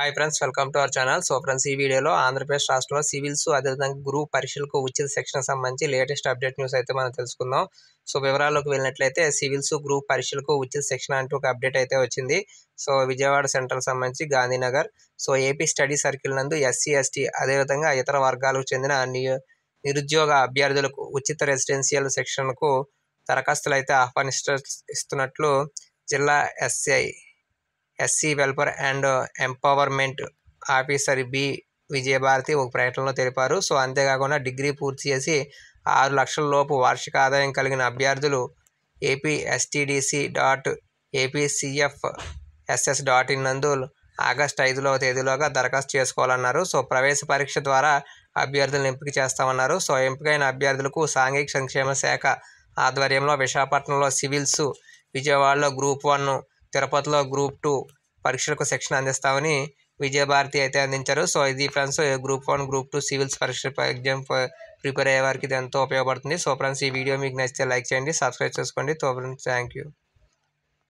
hi friends welcome to our channel so friends ఈ వీడియోలో ఆంధ్రప్రదేశ్ రాష్ట్రంలో సివిల్స్ అదేవిధంగా గ్రూప్ పరీక్షలకు ఉచిత శిక్షణ సంబంధించి లేటెస్ట్ అప్డేట్ న్యూస్ అయితే మనం తెలుసుకుందాం సో వివరాల్లోకి వెళ్ళినట్లయితే సివిల్స్ గ్రూప్ పరీక్షలకు ఉచిత శిక్షణ అంటూ ఒక అప్డేట్ అయితే వచ్చింది సో విజయవాడ సెంట్రల్ సంబంధించి Gandhinagar so AP study circle నందు ఎస్సీ ఎస్టీ అదేవిధంగా ఇతర వర్గాలకు చెందిన నిరుద్యోగ అభ్యర్థులకు ఉచిత రెసిడెన్షియల్ శిక్షణకు దరఖాస్తులు అయితే ఆహ్వానిస్తున్నట్లు జిల్లా SI SC welfare and empowerment officer B Vijayabharati ఒక ప్రకటనలో తెలిపారు సో అంతేకాకుండా డిగ్రీ పూర్తి చేసి ఆరు లక్షల లోపు వార్షిక ఆదాయం కలిగిన అభ్యర్థులు AP STDC dot APCFSS dot in ఇన్ నందు ఆగస్ట్ ఐదులో తేదీలోగా దరఖాస్తు చేసుకోవాలన్నారు సో ప్రవేశ పరీక్ష ద్వారా అభ్యర్థులను ఎంపిక చేస్తామన్నారు సో ఎంపికైన అభ్యర్థులకు సాంఘిక సంక్షేమ శాఖ ఆధ్వర్యంలో విశాఖపట్నంలో సివిల్స్ విజయవాడలో గ్రూప్ వన్ తిరుపతిలో గ్రూప్ టూ పరీక్షలకు శిక్షణ అందిస్తామని విజయభారతి అయితే అందించారు సో ఇది friends group one group two civils పరీక్ష ఎగ్జామ్ ప్రిపేర్ అయ్యే వారికి ఇది ఎంతో ఉపయోగపడుతుంది సో ఫ్రెండ్స్ ఈ వీడియో మీకు నచ్చితే లైక్ చేయండి సబ్స్క్రైబ్ చేసుకోండి సో ఫ్రెండ్స్ థ్యాంక్ యూ